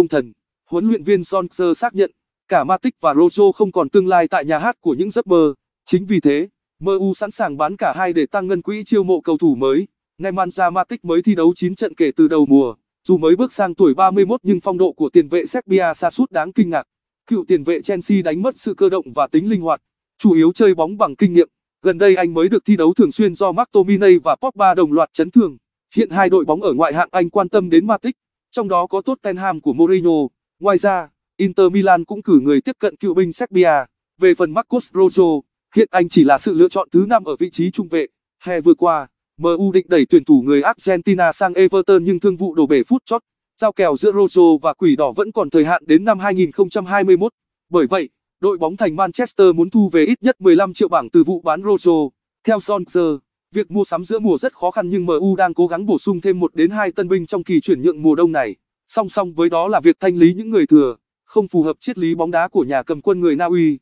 công thần, huấn luyện viên Solskjaer xác nhận, cả Matic và Rojo không còn tương lai tại nhà hát của những giấc mơ. Chính vì thế, MU sẵn sàng bán cả hai để tăng ngân quỹ chiêu mộ cầu thủ mới. Nemanja Matic mới thi đấu 9 trận kể từ đầu mùa, dù mới bước sang tuổi 31 nhưng phong độ của tiền vệ Serbia xa sút đáng kinh ngạc. Cựu tiền vệ Chelsea đánh mất sự cơ động và tính linh hoạt, chủ yếu chơi bóng bằng kinh nghiệm. Gần đây anh mới được thi đấu thường xuyên do McTominay và Pogba đồng loạt chấn thương. Hiện hai đội bóng ở ngoại hạng Anh quan tâm đến Matic trong đó có Tottenham của Mourinho. Ngoài ra, Inter Milan cũng cử người tiếp cận cựu binh Serbia. Về phần Marcos Rojo, hiện anh chỉ là sự lựa chọn thứ năm ở vị trí trung vệ. Hè vừa qua, MU định đẩy tuyển thủ người Argentina sang Everton nhưng thương vụ đổ bể phút chót. Giao kèo giữa Rojo và Quỷ Đỏ vẫn còn thời hạn đến năm 2021. Bởi vậy, đội bóng thành Manchester muốn thu về ít nhất 15 triệu bảng từ vụ bán Rojo. Theo John Việc mua sắm giữa mùa rất khó khăn nhưng MU đang cố gắng bổ sung thêm một đến hai tân binh trong kỳ chuyển nhượng mùa đông này. Song song với đó là việc thanh lý những người thừa, không phù hợp triết lý bóng đá của nhà cầm quân người Na Uy.